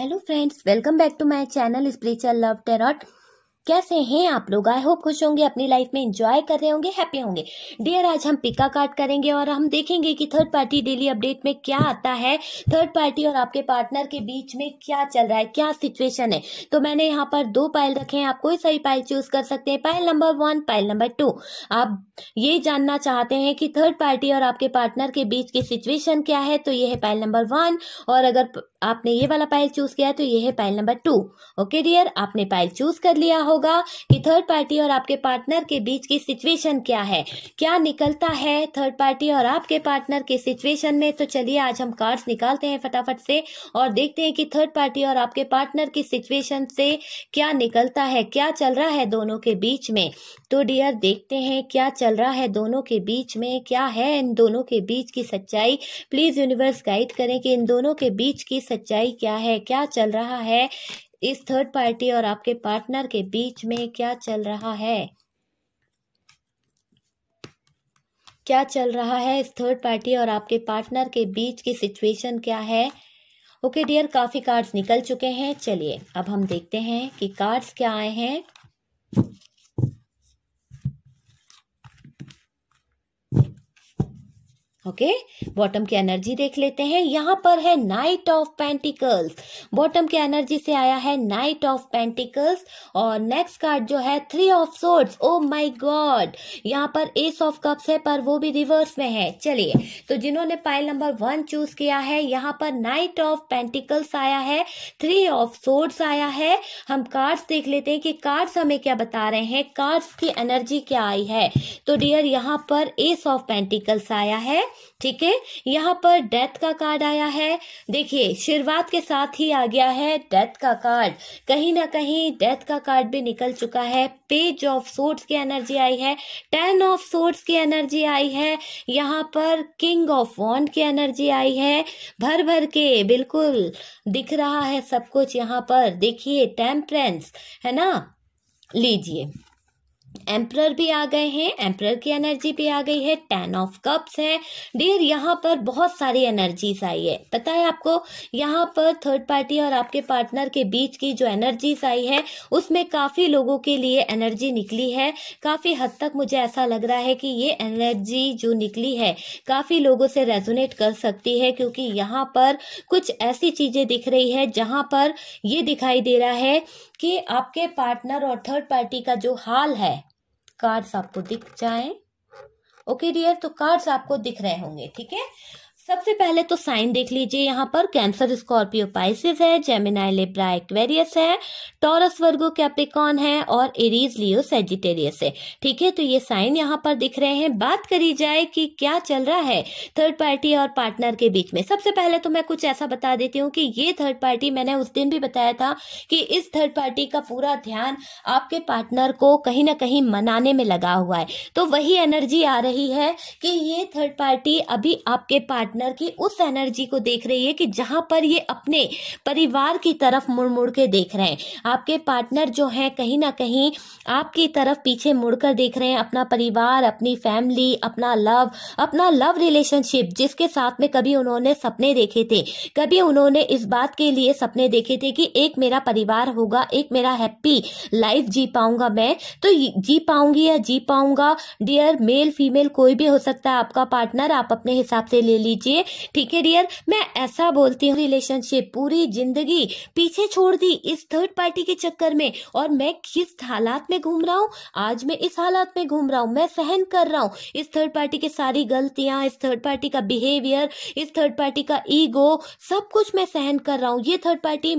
Hello friends, welcome back to my channel Spiritual Love Tarot. कैसे हैं आप लोग आई होप खुश होंगे अपनी लाइफ में एंजॉय कर रहे होंगे हैप्पी होंगे डियर आज हम पिका कार्ड करेंगे और हम देखेंगे कि थर्ड पार्टी डेली अपडेट में क्या आता है थर्ड पार्टी और आपके पार्टनर के बीच में क्या चल रहा है क्या सिचुएशन है तो मैंने यहाँ पर दो पाइल रखे हैं आप कोई सही पाइल चूज कर सकते हैं pile number one pile number two आप ये जानना चाहते हैं कि थर्ड पार्टी और आपके पार्टनर के बीच की सिचुएशन क्या है तो ये है पाइल नंबर वन और अगर आपने ये वाला पाइल चूज किया तो ये है pile number two okay dear आपने पाइल चूज कर लिया होगा कि थर्ड पार्टी और आपके पार्टनर के बीच की सिचुएशन क्या है क्या निकलता है थर्ड पार्टी और आपके पार्टनर के सिचुएशन में तो चलिए आज हम कार्ड्स निकालते हैं फटाफट से और देखते हैं कि थर्ड पार्टी और आपके पार्टनर की सिचुएशन से क्या निकलता है क्या चल रहा है दोनों के बीच में तो डियर देखते हैं क्या चल रहा है दोनों के बीच में क्या है इन दोनों के बीच की सच्चाई प्लीज यूनिवर्स गाइड करें कि इन दोनों के बीच की सच्चाई क्या है क्या चल रहा है इस थर्ड पार्टी और आपके पार्टनर के बीच में क्या चल रहा है क्या चल रहा है इस थर्ड पार्टी और आपके पार्टनर के बीच की सिचुएशन क्या है ओके डियर काफ़ी कार्ड्स निकल चुके हैं चलिए अब हम देखते हैं कि कार्ड्स क्या आए हैं ओके बॉटम की एनर्जी देख लेते हैं यहाँ पर है नाइट ऑफ पेंटिकल्स बॉटम की एनर्जी से आया है नाइट ऑफ पेंटिकल्स और नेक्स्ट कार्ड जो है three of swords oh my god यहाँ पर एस ऑफ कप्स है पर वो भी रिवर्स में है चलिए तो जिन्होंने पाइल नंबर वन चूज किया है यहाँ पर नाइट ऑफ पेंटिकल्स आया है थ्री ऑफ सोर्ड्स आया है हम कार्ड्स देख लेते हैं कि कार्ड्स हमें क्या बता रहे हैं कार्ड्स की एनर्जी क्या आई है तो डियर यहां पर एस ऑफ पेंटिकल्स आया है ठीक है यहाँ पर डेथ का कार्ड आया है देखिए शुरुआत के साथ ही आ गया है डेथ का कार्ड कहीं ना कहीं डेथ का कार्ड भी निकल चुका है पेज ऑफ सोर्ट्स की एनर्जी आई है टेन ऑफ सोर्ट्स की एनर्जी आई है यहाँ पर किंग ऑफ वॉन्ड की एनर्जी आई है भर भर के बिल्कुल दिख रहा है सब कुछ यहाँ पर देखिए टेम्परेंस है ना लीजिए एम्प्रर भी आ गए हैं एम्प्रर की एनर्जी भी आ गई है टेन ऑफ कप्स है डियर यहाँ पर बहुत सारी एनर्जीज आई है पता है आपको यहाँ पर थर्ड पार्टी और आपके पार्टनर के बीच की जो एनर्जीज आई है उसमें काफ़ी लोगों के लिए एनर्जी निकली है काफ़ी हद तक मुझे ऐसा लग रहा है कि ये एनर्जी जो निकली है काफ़ी लोगों से रेजोनेट कर सकती है क्योंकि यहाँ पर कुछ ऐसी चीज़ें दिख रही है जहां पर ये दिखाई दे रहा है कि आपके पार्टनर और थर्ड पार्टी का जो हाल है कार्ड्स आपको दिख जाए ओके डियर तो कार्ड्स आपको दिख रहे होंगे ठीक है सबसे पहले तो साइन देख लीजिए यहाँ पर कैंसर स्कॉर्पियो पाइसिस है जेमिनाई लिब्रा एक्वेरियस है टॉरस वर्गो कैप्रिकॉन है और एरीज लियो सेजिटेरियस है ठीक है तो ये साइन यहाँ पर दिख रहे हैं बात करी जाए कि क्या चल रहा है थर्ड पार्टी और पार्टनर के बीच में सबसे पहले तो मैं कुछ ऐसा बता देती हूँ कि ये थर्ड पार्टी मैंने उस दिन भी बताया था कि इस थर्ड पार्टी का पूरा ध्यान आपके पार्टनर को कहीं ना कहीं मनाने में लगा हुआ है तो वही एनर्जी आ रही है कि ये थर्ड पार्टी अभी आपके पार्टनर पार्टनर की उस एनर्जी को देख रही है कि जहां पर ये अपने परिवार की तरफ मुड़ मुड़ के देख रहे हैं आपके पार्टनर जो है कहीं ना कहीं आपकी तरफ पीछे मुड़कर देख रहे हैं अपना परिवार अपनी फैमिली अपना लव अपना लव रिलेशनशिप जिसके साथ में कभी उन्होंने सपने देखे थे कभी उन्होंने इस बात के लिए सपने देखे थे कि एक मेरा परिवार होगा एक मेरा हैप्पी लाइफ जी पाऊंगा मैं तो जी पाऊंगी या जी पाऊंगा डियर मेल फीमेल कोई भी हो सकता है आपका पार्टनर आप अपने हिसाब से ले लीजिए कीजिए ठीक है डियर मैं ऐसा बोलती हूँ रिलेशनशिप पूरी जिंदगी पीछे छोड़ दी इस थर्ड पार्टी के चक्कर में और मैं किस हालात में घूम रहा हूँ आज मैं इस हालात में घूम रहा हूँ मैं सहन कर रहा हूँ इस थर्ड पार्टी की सारी गलतियां इस थर्ड पार्टी का बिहेवियर इस थर्ड पार्टी का ईगो सब कुछ मैं सहन कर रहा हूँ ये third party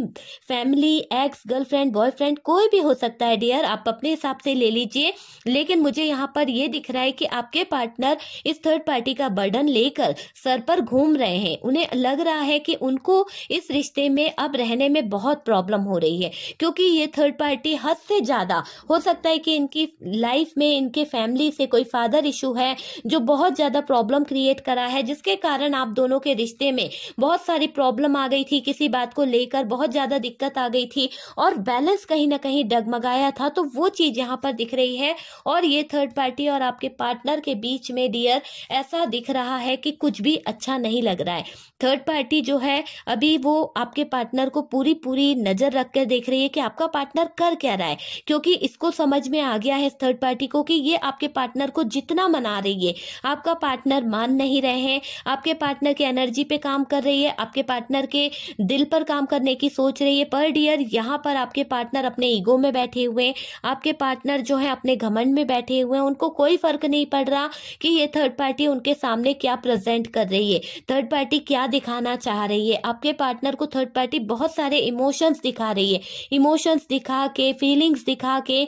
family ex girlfriend boyfriend कोई भी हो सकता है डियर आप अपने हिसाब से ले लीजिए लेकिन मुझे यहाँ पर यह दिख रहा है कि आपके पार्टनर इस थर्ड पार्टी का बर्डन लेकर सर पर पर घूम रहे हैं उन्हें लग रहा है कि उनको इस रिश्ते में अब रहने में बहुत प्रॉब्लम हो रही है क्योंकि ये थर्ड पार्टी हद से ज़्यादा हो सकता है कि इनकी लाइफ में इनके फैमिली से कोई फादर इशू है जो बहुत ज़्यादा प्रॉब्लम क्रिएट करा है जिसके कारण आप दोनों के रिश्ते में बहुत सारी प्रॉब्लम आ गई थी किसी बात को लेकर बहुत ज़्यादा दिक्कत आ गई थी और बैलेंस कहीं ना कहीं डगमगाया था तो वो चीज़ यहाँ पर दिख रही है और ये थर्ड पार्टी और आपके पार्टनर के बीच में डियर ऐसा दिख रहा है कि कुछ भी अच्छा अच्छा नहीं लग रहा है थर्ड पार्टी जो है अभी वो आपके पार्टनर को पूरी पूरी नज़र रख कर देख रही है कि आपका पार्टनर कर क्या रहा है क्योंकि इसको समझ में आ गया है थर्ड पार्टी को कि ये आपके पार्टनर को जितना मना रही है आपका पार्टनर मान नहीं रहे हैं आपके पार्टनर के एनर्जी पे काम कर रही है आपके पार्टनर के दिल पर काम करने की सोच रही है पर डियर यहाँ पर आपके पार्टनर अपने ईगो में बैठे हुए हैं आपके पार्टनर जो है अपने घमंड में बैठे हुए हैं उनको कोई फर्क नहीं पड़ रहा कि ये थर्ड पार्टी उनके सामने क्या प्रेजेंट कर रही है चाहिए थर्ड पार्टी क्या दिखाना चाह रही है आपके पार्टनर को थर्ड पार्टी बहुत सारे इमोशंस दिखा रही है इमोशंस दिखा के फीलिंग्स दिखा के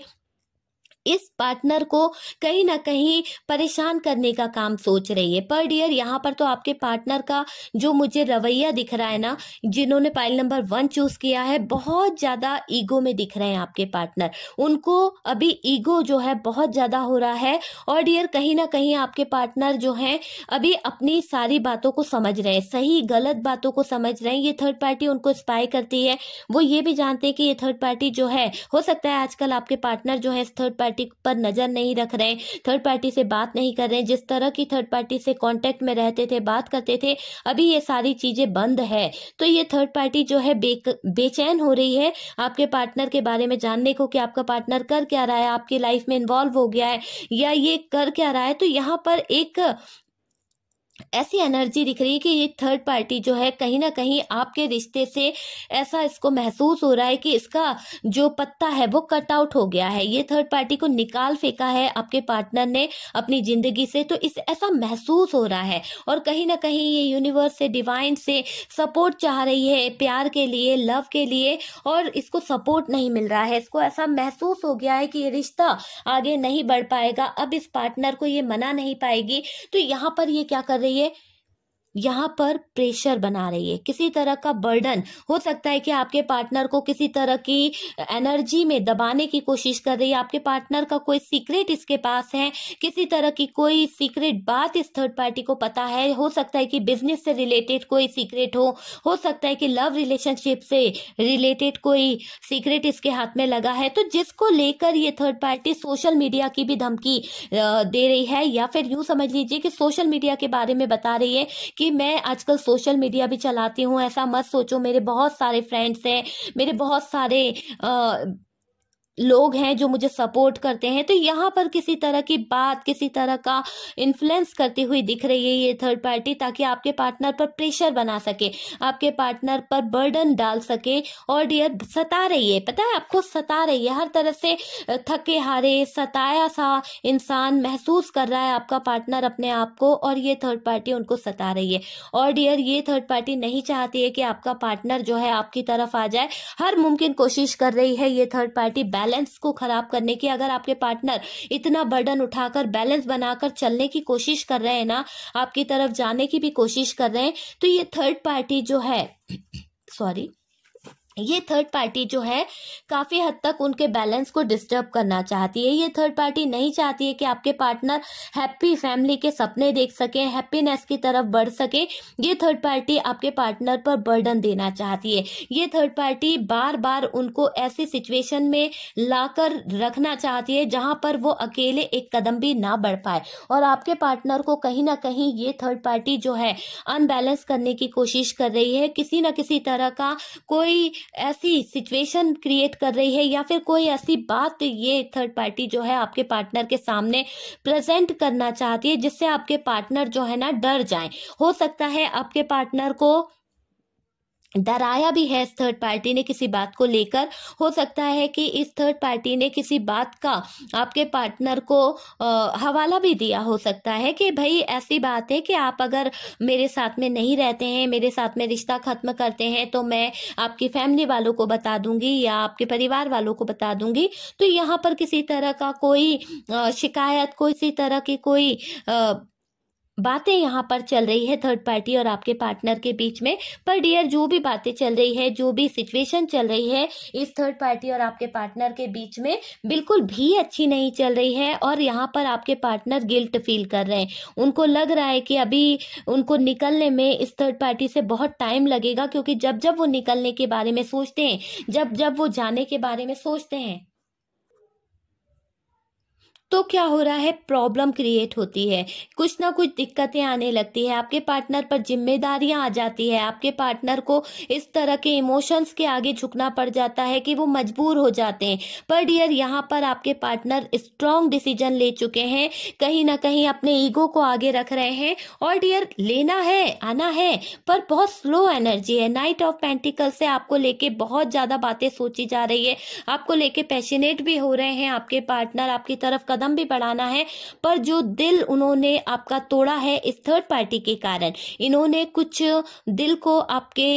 इस पार्टनर को कहीं ना कहीं परेशान करने का काम सोच रही है पर डियर यहाँ पर तो आपके पार्टनर का जो मुझे रवैया दिख रहा है ना जिन्होंने पाइल नंबर वन चूज किया है बहुत ज्यादा ईगो में दिख रहे हैं आपके पार्टनर उनको अभी ईगो जो है बहुत ज्यादा हो रहा है और डियर कहीं ना कहीं आपके पार्टनर जो है अभी अपनी सारी बातों को समझ रहे हैं सही गलत बातों को समझ रहे हैं ये थर्ड पार्टी उनको स्पाई करती है वो ये भी जानते हैं कि ये थर्ड पार्टी जो है हो सकता है आजकल आपके पार्टनर जो है थर्ड पार्टी पार्टी पर नज़र नहीं रख रहे थर्ड पार्टी से बात नहीं कर रहे जिस तरह की थर्ड पार्टी से कॉन्टैक्ट में रहते थे बात करते थे अभी ये सारी चीज़ें बंद है तो ये थर्ड पार्टी जो है बेचैन हो रही है आपके पार्टनर के बारे में जानने को कि आपका पार्टनर कर क्या रहा है आपकी लाइफ में इन्वॉल्व हो गया है या ये कर क्या रहा है तो यहाँ पर एक ऐसी एनर्जी दिख रही है कि ये थर्ड पार्टी जो है कहीं ना कहीं आपके रिश्ते से ऐसा इसको महसूस हो रहा है कि इसका जो पत्ता है वो कट आउट हो गया है ये थर्ड पार्टी को निकाल फेंका है आपके पार्टनर ने अपनी जिंदगी से तो इस ऐसा महसूस हो रहा है और कहीं ना कहीं ये यूनिवर्स से डिवाइन से सपोर्ट चाह रही है प्यार के लिए लव के लिए और इसको सपोर्ट नहीं मिल रहा है इसको ऐसा महसूस हो गया है कि ये रिश्ता आगे नहीं बढ़ पाएगा अब इस पार्टनर को ये मना नहीं पाएगी तो यहाँ पर ये क्या कर रही है यहाँ पर प्रेशर बना रही है किसी तरह का बर्डन हो सकता है कि आपके पार्टनर को किसी तरह की एनर्जी में दबाने की कोशिश कर रही है आपके पार्टनर का कोई सीक्रेट इसके पास है किसी तरह की कोई सीक्रेट बात इस थर्ड पार्टी को पता है हो सकता है कि बिजनेस से रिलेटेड कोई सीक्रेट हो हो सकता है कि लव रिलेशनशिप से रिलेटेड कोई सीक्रेट इसके हाथ में लगा है तो जिसको लेकर ये थर्ड पार्टी सोशल मीडिया की भी धमकी दे रही है या फिर यूं समझ लीजिए कि सोशल मीडिया के बारे में बता रही है कि कि मैं आजकल सोशल मीडिया भी चलाती हूँ ऐसा मत सोचो मेरे बहुत सारे फ्रेंड्स हैं मेरे बहुत सारे आ, लोग हैं जो मुझे सपोर्ट करते हैं तो यहाँ पर किसी तरह की बात किसी तरह का इन्फ्लुएंस करती हुई दिख रही है ये थर्ड पार्टी ताकि आपके पार्टनर पर प्रेशर बना सके आपके पार्टनर पर बर्डन डाल सके और डियर सता रही है पता है आपको सता रही है हर तरह से थके हारे सताया सा इंसान महसूस कर रहा है आपका पार्टनर अपने आप को और ये थर्ड पार्टी उनको सता रही है और डियर ये थर्ड पार्टी नहीं चाहती है कि आपका पार्टनर जो है आपकी तरफ आ जाए हर मुमकिन कोशिश कर रही है ये थर्ड पार्टी बैलेंस को खराब करने की अगर आपके पार्टनर इतना बर्डन उठाकर बैलेंस बनाकर चलने की कोशिश कर रहे हैं ना आपकी तरफ जाने की भी कोशिश कर रहे हैं तो ये थर्ड पार्टी जो है सॉरी ये थर्ड पार्टी जो है काफ़ी हद तक उनके बैलेंस को डिस्टर्ब करना चाहती है ये थर्ड पार्टी नहीं चाहती है कि आपके पार्टनर हैप्पी फैमिली के सपने देख सकें हैप्पीनेस की तरफ बढ़ सके ये थर्ड पार्टी आपके पार्टनर पर बर्डन देना चाहती है ये थर्ड पार्टी बार बार उनको ऐसी सिचुएशन में लाकर रखना चाहती है जहाँ पर वो अकेले एक कदम भी ना बढ़ पाए और आपके पार्टनर को कहीं ना कहीं ये थर्ड पार्टी जो है अनबैलेंस करने की कोशिश कर रही है किसी न किसी तरह का कोई ऐसी सिचुएशन क्रिएट कर रही है या फिर कोई ऐसी बात ये थर्ड पार्टी जो है आपके पार्टनर के सामने प्रेजेंट करना चाहती है जिससे आपके पार्टनर जो है ना डर जाए हो सकता है आपके पार्टनर को डराया भी है इस थर्ड पार्टी ने किसी बात को लेकर हो सकता है कि इस थर्ड पार्टी ने किसी बात का आपके पार्टनर को आ, हवाला भी दिया हो सकता है कि भाई ऐसी बात है कि आप अगर मेरे साथ में नहीं रहते हैं मेरे साथ में रिश्ता ख़त्म करते हैं तो मैं आपकी फैमिली वालों को बता दूंगी या आपके परिवार वालों को बता दूंगी तो यहाँ पर किसी तरह का कोई आ, शिकायत कोई तरह की कोई आ, बातें यहाँ पर चल रही है थर्ड पार्टी और आपके पार्टनर के बीच में पर डियर जो भी बातें चल रही है जो भी सिचुएशन चल रही है इस थर्ड पार्टी और आपके पार्टनर के बीच में बिल्कुल भी अच्छी नहीं चल रही है और यहाँ पर आपके पार्टनर गिल्ट फील कर रहे हैं उनको लग रहा है कि अभी उनको निकलने में इस थर्ड पार्टी से बहुत टाइम लगेगा क्योंकि जब जब वो निकलने के बारे में सोचते हैं जब जब वो जाने के बारे में सोचते हैं तो क्या हो रहा है प्रॉब्लम क्रिएट होती है कुछ ना कुछ दिक्कतें आने लगती है आपके पार्टनर पर जिम्मेदारियां आ जाती है आपके पार्टनर को इस तरह के इमोशंस के आगे झुकना पड़ जाता है कि वो मजबूर हो जाते हैं पर डियर यहाँ पर आपके पार्टनर स्ट्रांग डिसीजन ले चुके हैं कहीं ना कहीं अपने ईगो को आगे रख रहे हैं और डियर लेना है आना है पर बहुत स्लो एनर्जी है नाइट ऑफ पेंटिकल से आपको लेके बहुत ज्यादा बातें सोची जा रही है आपको लेके पैशनेट भी हो रहे हैं आपके पार्टनर आपकी तरफ कदम कदम भी बढ़ाना है पर जो दिल उन्होंने आपका तोड़ा है इस थर्ड पार्टी के कारण इन्होंने कुछ दिल को आपके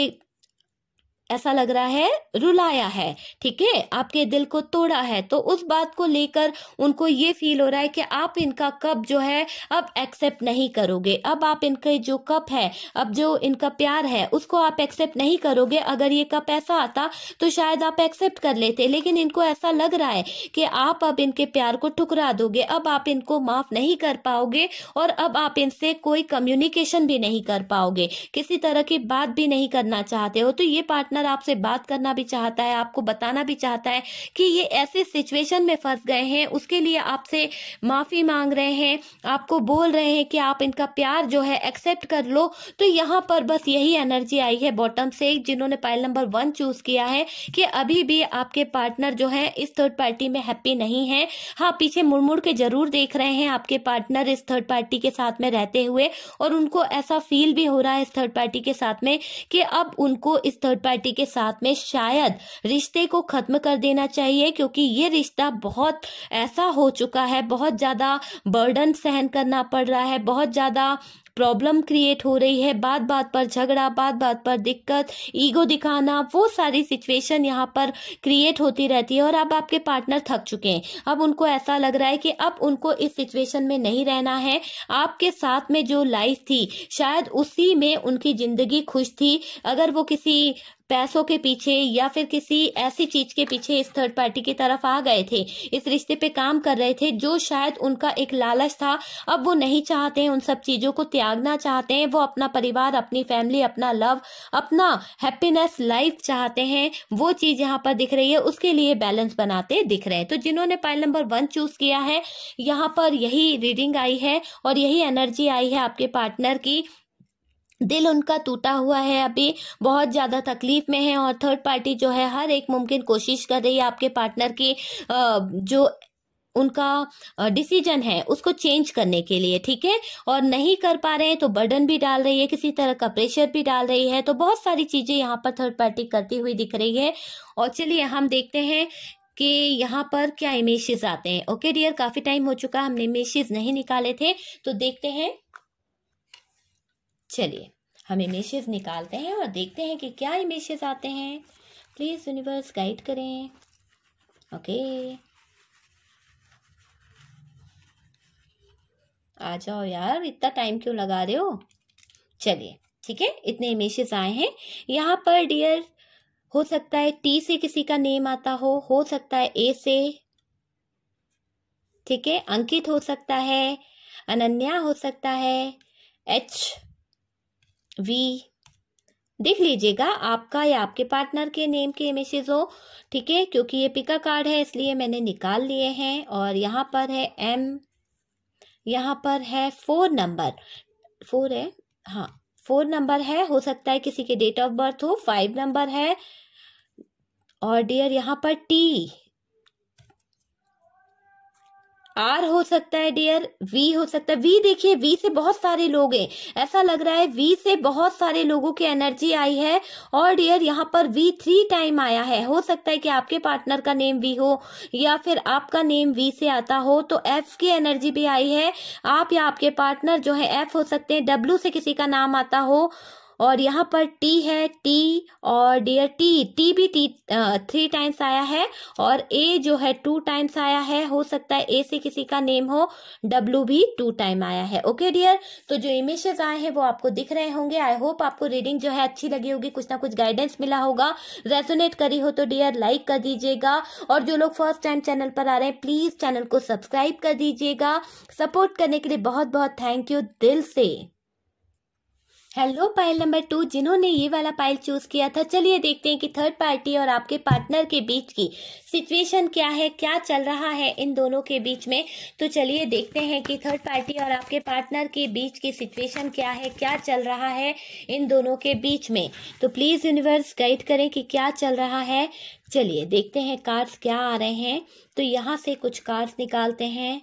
ऐसा लग रहा है रुलाया है ठीक है आपके दिल को तोड़ा है तो उस बात को लेकर उनको ये फील हो रहा है कि आप इनका कप जो है अब एक्सेप्ट नहीं करोगे अब आप इनके जो कप है अब जो इनका प्यार है उसको आप एक्सेप्ट नहीं करोगे अगर ये कप ऐसा आता तो शायद आप एक्सेप्ट कर लेते लेकिन इनको ऐसा लग रहा है कि आप अब इनके प्यार को ठुकरा दोगे अब आप इनको माफ नहीं कर पाओगे और अब आप इनसे कोई कम्युनिकेशन भी नहीं कर पाओगे किसी तरह की बात भी नहीं करना चाहते हो तो ये पार्टनर पार्टनर आपसे बात करना भी चाहता है आपको बताना भी चाहता है कि ये ऐसे सिचुएशन में फंस गए हैं उसके लिए आपसे माफ़ी मांग रहे हैं आपको बोल रहे हैं कि आप इनका प्यार जो है एक्सेप्ट कर लो तो यहाँ पर बस यही एनर्जी आई है बॉटम से जिन्होंने पाइल नंबर वन चूज किया है कि अभी भी आपके पार्टनर जो है इस थर्ड पार्टी में हैप्पी नहीं है हाँ पीछे मुड़ मुड़ के जरूर देख रहे हैं आपके पार्टनर इस थर्ड पार्टी के साथ में रहते हुए और उनको ऐसा फील भी हो रहा है इस थर्ड पार्टी के साथ में कि अब उनको इस थर्ड पार्टी पति के साथ में शायद रिश्ते को खत्म कर देना चाहिए क्योंकि ये रिश्ता बहुत ऐसा हो चुका है बहुत ज़्यादा बर्डन सहन करना पड़ रहा है बहुत ज़्यादा प्रॉब्लम क्रिएट हो रही है बात बात पर झगड़ा बात बात पर दिक्कत ईगो दिखाना वो सारी सिचुएशन यहाँ पर क्रिएट होती रहती है और अब आपके पार्टनर थक चुके हैं अब उनको ऐसा लग रहा है कि अब उनको इस सिचुएशन में नहीं रहना है आपके साथ में जो लाइफ थी शायद उसी में उनकी जिंदगी खुश थी अगर वो किसी पैसों के पीछे या फिर किसी ऐसी चीज के पीछे इस थर्ड पार्टी की तरफ आ गए थे इस रिश्ते पे काम कर रहे थे जो शायद उनका एक लालच था अब वो नहीं चाहते हैं उन सब चीजों को त्यागना चाहते हैं वो अपना परिवार अपनी फैमिली अपना लव अपना हैप्पीनेस लाइफ चाहते हैं वो चीज यहाँ पर दिख रही है उसके लिए बैलेंस बनाते दिख रहे हैं तो जिन्होंने पाइल नंबर वन चूज किया है यहाँ पर यही रीडिंग आई है और यही एनर्जी आई है आपके पार्टनर की दिल उनका टूटा हुआ है अभी बहुत ज़्यादा तकलीफ में है और थर्ड पार्टी जो है हर एक मुमकिन कोशिश कर रही है आपके पार्टनर की जो उनका डिसीजन है उसको चेंज करने के लिए ठीक है और नहीं कर पा रहे हैं तो बर्डन भी डाल रही है किसी तरह का प्रेशर भी डाल रही है तो बहुत सारी चीज़ें यहाँ पर थर्ड पार्टी करती हुई दिख रही है और चलिए हम देखते हैं कि यहाँ पर क्या इमेजेस आते हैं ओके डियर काफ़ी टाइम हो चुका हमने इमेजेस नहीं निकाले थे तो देखते हैं चलिए हम इमेजेस निकालते हैं और देखते हैं कि क्या इमेजेस आते हैं प्लीज़ यूनिवर्स गाइड करें ओके आ जाओ यार इतना टाइम क्यों लगा रहे हो चलिए ठीक है इतने इमेजेस आए हैं यहाँ पर डियर हो सकता है टी से किसी का नेम आता हो हो सकता है ए से ठीक है अंकित हो सकता है अनन्या हो सकता है एच वी देख लीजिएगा आपका या आपके पार्टनर के नेम के इमेजेस हो ठीक है क्योंकि ये पिका कार्ड है इसलिए मैंने निकाल लिए हैं और यहाँ पर है एम यहाँ पर है फोर नंबर फोर है हाँ फोर नंबर है हो सकता है किसी के डेट ऑफ बर्थ हो फाइव नंबर है और डियर यहाँ पर टी आर हो सकता है डियर वी हो सकता है वी देखिए वी से बहुत सारे लोग हैं ऐसा लग रहा है वी से बहुत सारे लोगों की एनर्जी आई है और डियर यहाँ पर वी थ्री टाइम आया है हो सकता है कि आपके पार्टनर का नेम वी हो या फिर आपका नेम वी से आता हो तो एफ की एनर्जी भी आई है आप या आपके पार्टनर जो है एफ हो सकते हैं डब्ल्यू से किसी का नाम आता हो और यहाँ पर टी है टी और डियर टी टी भी टी थ्री टाइम्स आया है और ए जो है टू टाइम्स आया है हो सकता है ए से किसी का नेम हो डब्ल्यू भी टू टाइम आया है ओके डियर तो जो इमेजेस आए हैं वो आपको दिख रहे होंगे आई होप आपको रीडिंग जो है अच्छी लगी होगी कुछ ना कुछ गाइडेंस मिला होगा रेजोनेट करी हो तो डियर लाइक कर दीजिएगा और जो लोग फर्स्ट टाइम चैनल पर आ रहे हैं प्लीज चैनल को सब्सक्राइब कर दीजिएगा सपोर्ट करने के लिए बहुत बहुत थैंक यू दिल से हेलो पाइल नंबर टू जिन्होंने ये वाला पाइल चूज किया था चलिए देखते हैं कि थर्ड पार्टी और आपके पार्टनर के बीच की सिचुएशन क्या है क्या चल रहा है इन दोनों के बीच में तो चलिए देखते हैं कि थर्ड पार्टी और आपके पार्टनर के बीच की सिचुएशन क्या है क्या चल रहा है इन दोनों के बीच में तो प्लीज यूनिवर्स गाइड करें कि क्या चल रहा है चलिए देखते हैं कार्ड्स क्या आ रहे हैं तो यहाँ से कुछ कार्ड्स निकालते हैं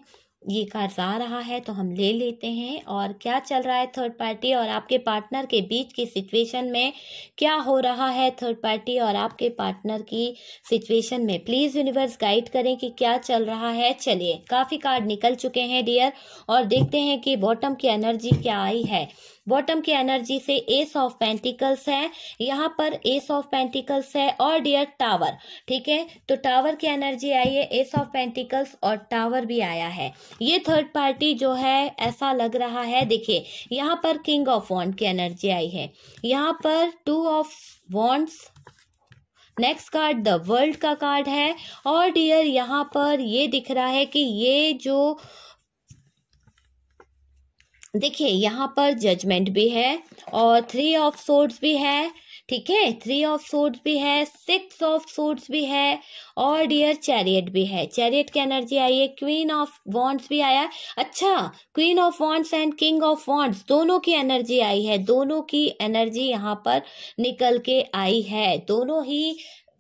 ये कार्ड आ रहा है तो हम ले लेते हैं और क्या चल रहा है थर्ड पार्टी और आपके पार्टनर के बीच की सिचुएशन में क्या हो रहा है थर्ड पार्टी और आपके पार्टनर की सिचुएशन में प्लीज़ यूनिवर्स गाइड करें कि क्या चल रहा है चलिए काफ़ी कार्ड निकल चुके हैं डियर और देखते हैं कि बॉटम की एनर्जी क्या आई है बॉटम की एनर्जी से एस ऑफ पेंटिकल्स है यहाँ पर एस ऑफ पेंटिकल्स है और डियर टावर ठीक है तो टावर की एनर्जी आई है एस ऑफ पेंटिकल्स और टावर भी आया है ये थर्ड पार्टी जो है ऐसा लग रहा है देखिए यहाँ पर किंग ऑफ वॉन्ट की एनर्जी आई है यहाँ पर two of wands next card the world का कार्ड है और डियर यहाँ पर ये दिख रहा है कि ये जो देखिए यहाँ पर जजमेंट भी है और थ्री ऑफ सोर्ड्स भी है ठीक है थ्री ऑफ सोर्ड्स भी है सिक्स ऑफ सोर्ड्स भी है और डियर चैरियट भी है चैरियट की एनर्जी आई है क्वीन ऑफ वॉन्ट्स भी आया अच्छा queen of wands and king of wands दोनों की एनर्जी आई है दोनों की एनर्जी यहाँ पर निकल के आई है दोनों ही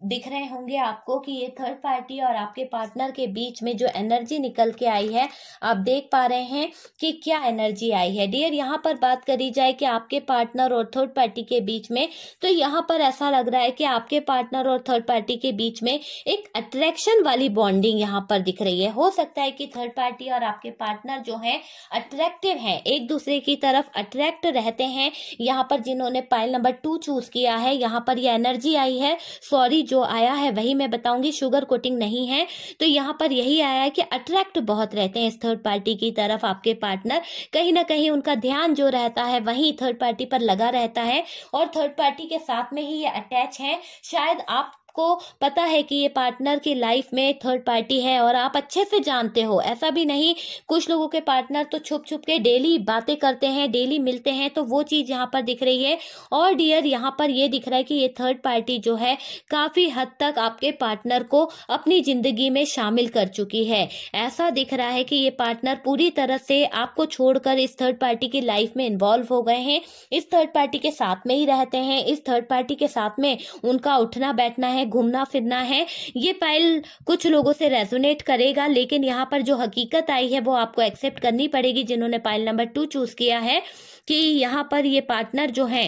दिख रहे होंगे आपको कि ये थर्ड पार्टी और आपके पार्टनर के बीच में जो एनर्जी निकल के आई है आप देख पा रहे हैं कि क्या एनर्जी आई है डियर यहाँ पर बात करी जाए कि आपके पार्टनर और थर्ड पार्टी के बीच में तो यहाँ पर ऐसा लग रहा है कि आपके पार्टनर और थर्ड पार्टी के बीच में एक अट्रैक्शन वाली बॉन्डिंग यहाँ पर दिख रही है हो सकता है कि थर्ड पार्टी और आपके पार्टनर जो है अट्रैक्टिव है एक दूसरे की तरफ अट्रैक्ट रहते हैं यहाँ पर जिन्होंने पाइल नंबर टू चूज किया है यहाँ पर यह एनर्जी आई है सॉरी जो आया है वही मैं बताऊंगी शुगर कोटिंग नहीं है तो यहाँ पर यही आया है कि अट्रैक्ट बहुत रहते हैं इस थर्ड पार्टी की तरफ आपके पार्टनर कहीं ना कहीं उनका ध्यान जो रहता है वहीं थर्ड पार्टी पर लगा रहता है और थर्ड पार्टी के साथ में ही ये अटैच है शायद आप आपको पता है कि ये पार्टनर की लाइफ में थर्ड पार्टी है और आप अच्छे से जानते हो ऐसा भी नहीं कुछ लोगों के पार्टनर तो छुप छुप के डेली बातें करते हैं डेली मिलते हैं तो वो चीज़ यहाँ पर दिख रही है और डियर यहाँ पर ये दिख रहा है कि ये थर्ड पार्टी जो है काफ़ी हद तक आपके पार्टनर को अपनी ज़िंदगी में शामिल कर चुकी है ऐसा दिख रहा है कि ये पार्टनर पूरी तरह से आपको छोड़कर इस थर्ड पार्टी की लाइफ में इन्वॉल्व हो गए हैं इस थर्ड पार्टी के साथ में ही रहते हैं इस थर्ड पार्टी के साथ में उनका उठना बैठना है है घूमना फिरना है ये पायल कुछ लोगों से रेजोनेट करेगा लेकिन यहाँ पर जो हकीकत आई है वो आपको एक्सेप्ट करनी पड़ेगी जिन्होंने पायल नंबर टू चूज किया है कि यहाँ पर ये पार्टनर जो है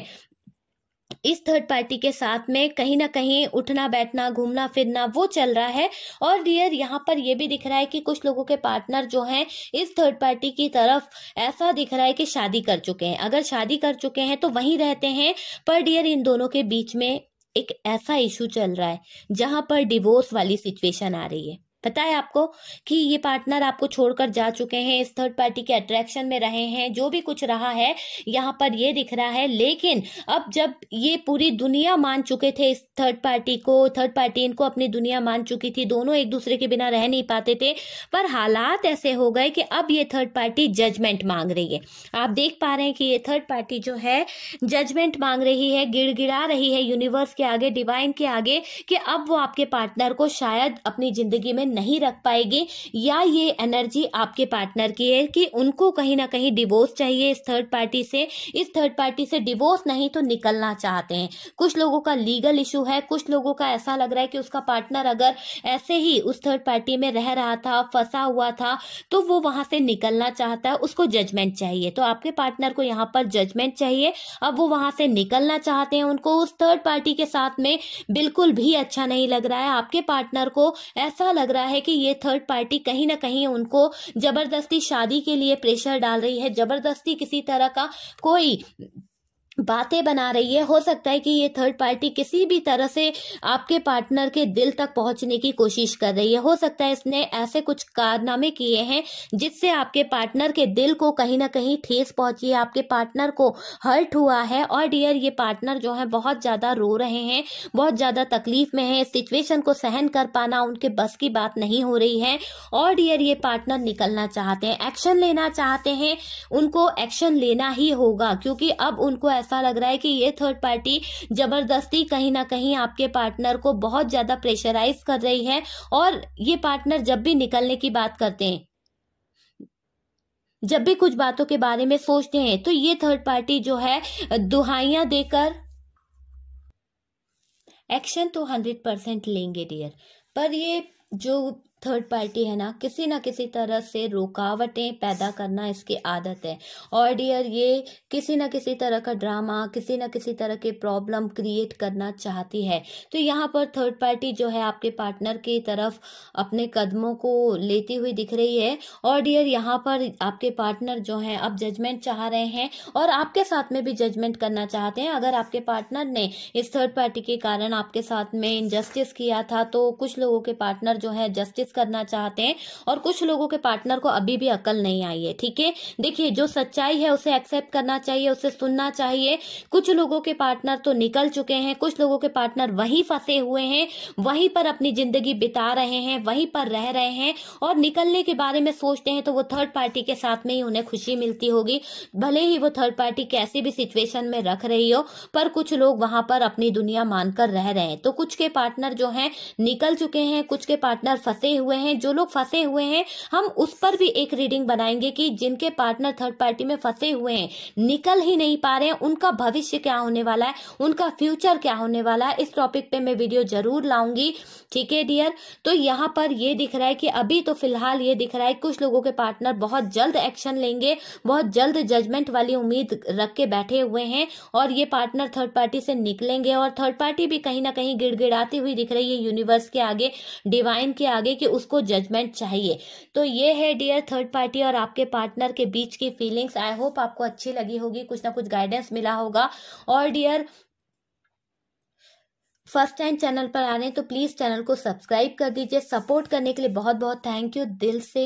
इस थर्ड पार्टी के साथ में कहीं ना कहीं उठना बैठना घूमना फिरना वो चल रहा है और डियर यहाँ पर यह भी दिख रहा है कि कुछ लोगों के पार्टनर जो हैं इस थर्ड पार्टी की तरफ ऐसा दिख रहा है कि शादी कर चुके हैं अगर शादी कर चुके हैं तो वहीं रहते हैं पर डियर इन दोनों के बीच में एक ऐसा इशू चल रहा है जहाँ पर डिवोर्स वाली सिचुएशन आ रही है पता है आपको कि ये पार्टनर आपको छोड़कर जा चुके हैं इस थर्ड पार्टी के अट्रैक्शन में रहे हैं जो भी कुछ रहा है यहाँ पर ये दिख रहा है लेकिन अब जब ये पूरी दुनिया मान चुके थे इस थर्ड पार्टी को थर्ड पार्टी इनको अपनी दुनिया मान चुकी थी दोनों एक दूसरे के बिना रह नहीं पाते थे पर हालात ऐसे हो गए कि अब ये थर्ड पार्टी जजमेंट मांग रही है आप देख पा रहे हैं कि ये थर्ड पार्टी जो है जजमेंट मांग रही है गिड़गिड़ा रही है यूनिवर्स के आगे डिवाइन के आगे कि अब वो आपके पार्टनर को शायद अपनी जिंदगी में नहीं रख पाएगी या ये एनर्जी आपके पार्टनर की है कि उनको कहीं ना कहीं डिवोर्स चाहिए इस थर्ड पार्टी से इस थर्ड पार्टी से डिवोर्स नहीं तो निकलना चाहते हैं कुछ लोगों का लीगल इशू है कुछ लोगों का ऐसा लग रहा है कि उसका पार्टनर अगर ऐसे ही उस थर्ड पार्टी में रह रहा था फंसा हुआ था तो वो वहां से निकलना चाहता है उसको जजमेंट चाहिए तो आपके पार्टनर को यहाँ पर जजमेंट चाहिए अब वो वहां से निकलना चाहते हैं उनको उस थर्ड पार्टी के साथ में बिल्कुल भी अच्छा नहीं लग रहा है आपके पार्टनर को ऐसा लग रहा है कि ये थर्ड पार्टी कहीं ना कहीं उनको जबरदस्ती शादी के लिए प्रेशर डाल रही है जबरदस्ती किसी तरह का कोई बातें बना रही है हो सकता है कि ये थर्ड पार्टी किसी भी तरह से आपके पार्टनर के दिल तक पहुंचने की कोशिश कर रही है हो सकता है इसने ऐसे कुछ कारनामे किए हैं जिससे आपके पार्टनर के दिल को कहीं ना कहीं ठेस पहुंची है आपके पार्टनर को हर्ट हुआ है और डियर ये पार्टनर जो है बहुत ज़्यादा रो रहे हैं बहुत ज़्यादा तकलीफ में है सिचुएशन को सहन कर पाना उनके बस की बात नहीं हो रही है और डियर ये पार्टनर निकलना चाहते हैं एक्शन लेना चाहते हैं उनको एक्शन लेना ही होगा क्योंकि अब उनको ऐसा लग रहा है कि ये थर्ड पार्टी ज़बरदस्ती कहीं ना कहीं आपके पार्टनर को बहुत ज़्यादा प्रेशराइज कर रही है और ये पार्टनर जब भी निकलने की बात करते हैं जब भी कुछ बातों के बारे में सोचते हैं तो ये थर्ड पार्टी जो है दुहाइयां देकर एक्शन तो हंड्रेड परसेंट लेंगे डियर पर ये जो थर्ड पार्टी है ना किसी ना किसी तरह से रुकावटें पैदा करना इसकी आदत है और डियर ये किसी ना किसी तरह का ड्रामा किसी ना किसी तरह के प्रॉब्लम क्रिएट करना चाहती है तो यहाँ पर थर्ड पार्टी जो है आपके पार्टनर की तरफ अपने कदमों को लेती हुई दिख रही है और डियर यहाँ पर आपके पार्टनर जो है अब जजमेंट चाह रहे हैं और आपके साथ में भी जजमेंट करना चाहते हैं अगर आपके पार्टनर ने इस थर्ड पार्टी के कारण आपके साथ में इनजस्टिस किया था तो कुछ लोगों के पार्टनर जो है जस्टिस करना चाहते हैं और कुछ लोगों के पार्टनर को अभी भी अकल नहीं आई है ठीक है देखिए जो सच्चाई है उसे एक्सेप्ट करना चाहिए उसे सुनना चाहिए कुछ लोगों के पार्टनर तो निकल चुके हैं कुछ लोगों के पार्टनर वहीं फंसे हुए हैं वहीं पर अपनी जिंदगी बिता रहे हैं वहीं पर रह रहे हैं और निकलने के बारे में सोचते हैं तो वो थर्ड पार्टी के साथ में ही उन्हें खुशी मिलती होगी भले ही वो थर्ड पार्टी कैसी भी सिचुएशन में रख रही हो पर कुछ लोग वहां पर अपनी दुनिया मानकर रह रहे हैं तो कुछ के पार्टनर जो हैं निकल चुके हैं कुछ के पार्टनर फंसे हुए हुए हैं जो लोग फंसे हुए हैं हम उस पर भी एक रीडिंग बनाएंगे कि जिनके पार्टनर थर्ड पार्टी में फंसे हुए हैं निकल ही नहीं पा रहे हैं उनका भविष्य क्या होने वाला है उनका फ्यूचर क्या होने वाला है इस टॉपिक पे मैं वीडियो जरूर लाऊंगी ठीक है डियर तो यहाँ पर ये दिख रहा है कि अभी तो फिलहाल ये दिख रहा है कुछ लोगों के पार्टनर बहुत जल्द एक्शन लेंगे बहुत जल्द जजमेंट वाली उम्मीद रख के बैठे हुए हैं और ये पार्टनर थर्ड पार्टी से निकलेंगे और थर्ड पार्टी भी कहीं ना कहीं गिड़गिड़ाती हुई दिख रही है यूनिवर्स के आगे डिवाइन के आगे कि कि उसको जजमेंट चाहिए तो ये है डियर थर्ड पार्टी और आपके पार्टनर के बीच की फीलिंग्स आई होप आपको अच्छी लगी होगी कुछ ना कुछ गाइडेंस मिला होगा और डियर फर्स्ट टाइम चैनल पर आने तो प्लीज़ चैनल को सब्सक्राइब कर दीजिए सपोर्ट करने के लिए बहुत बहुत थैंक यू दिल से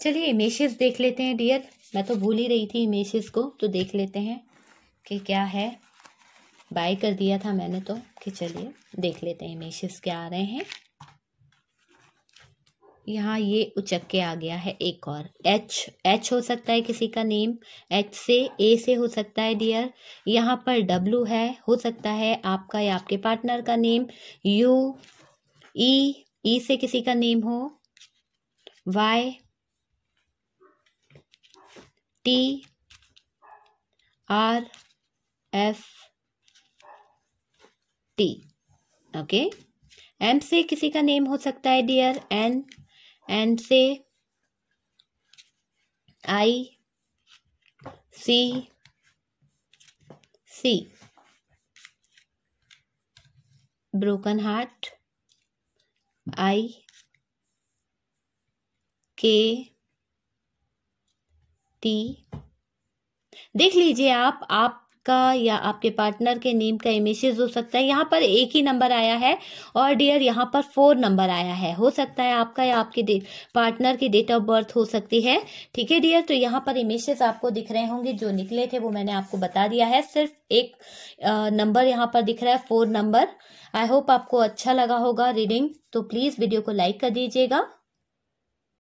चलिए इमेजेस देख लेते हैं डियर मैं तो भूल ही रही थी इमेजेस को तो देख लेते हैं कि क्या है बाय कर दिया था मैंने तो कि चलिए देख लेते हैं इमेजेस क्या आ रहे हैं यहाँ ये उचक के आ गया है एक और एच एच हो सकता है किसी का नेम एच से ए से हो सकता है डियर यहाँ पर डब्लू है हो सकता है आपका या आपके पार्टनर का नेम यू ई ई से किसी का नेम हो Y T R F T okay M से किसी का नेम हो सकता है डियर एन एंड से आई सी सी ब्रोकन हार्ट आई के टी देख लीजिए आप आप का या आपके पार्टनर के नेम का इमेजेस हो सकता है यहाँ पर एक ही नंबर आया है और डियर यहाँ पर फोर नंबर आया है हो सकता है आपका या आपके पार्टनर की डेट ऑफ बर्थ हो सकती है ठीक है डियर तो यहाँ पर इमेजेस आपको दिख रहे होंगे जो निकले थे वो मैंने आपको बता दिया है सिर्फ एक नंबर यहाँ पर दिख रहा है फोर नंबर आई होप आपको अच्छा लगा होगा रीडिंग तो प्लीज़ वीडियो को लाइक कर दीजिएगा